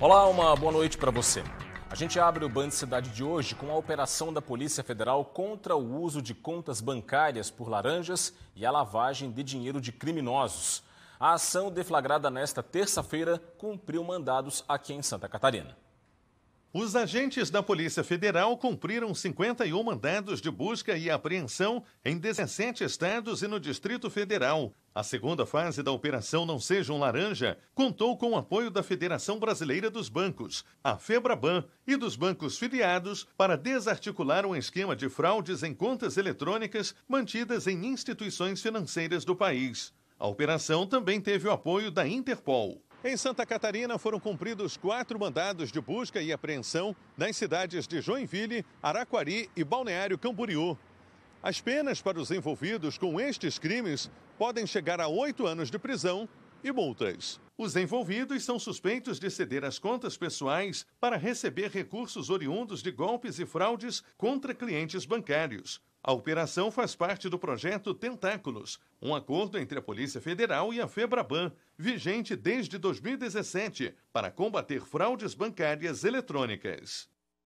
Olá, uma boa noite para você. A gente abre o Band Cidade de hoje com a operação da Polícia Federal contra o uso de contas bancárias por laranjas e a lavagem de dinheiro de criminosos. A ação deflagrada nesta terça-feira cumpriu mandados aqui em Santa Catarina. Os agentes da Polícia Federal cumpriram 51 mandados de busca e apreensão em 17 estados e no Distrito Federal. A segunda fase da Operação Não Sejam um Laranja contou com o apoio da Federação Brasileira dos Bancos, a Febraban e dos bancos filiados para desarticular um esquema de fraudes em contas eletrônicas mantidas em instituições financeiras do país. A operação também teve o apoio da Interpol. Em Santa Catarina foram cumpridos quatro mandados de busca e apreensão nas cidades de Joinville, Araquari e Balneário Camboriú. As penas para os envolvidos com estes crimes podem chegar a oito anos de prisão e multas. Os envolvidos são suspeitos de ceder as contas pessoais para receber recursos oriundos de golpes e fraudes contra clientes bancários. A operação faz parte do projeto Tentáculos, um acordo entre a Polícia Federal e a Febraban, vigente desde 2017, para combater fraudes bancárias eletrônicas.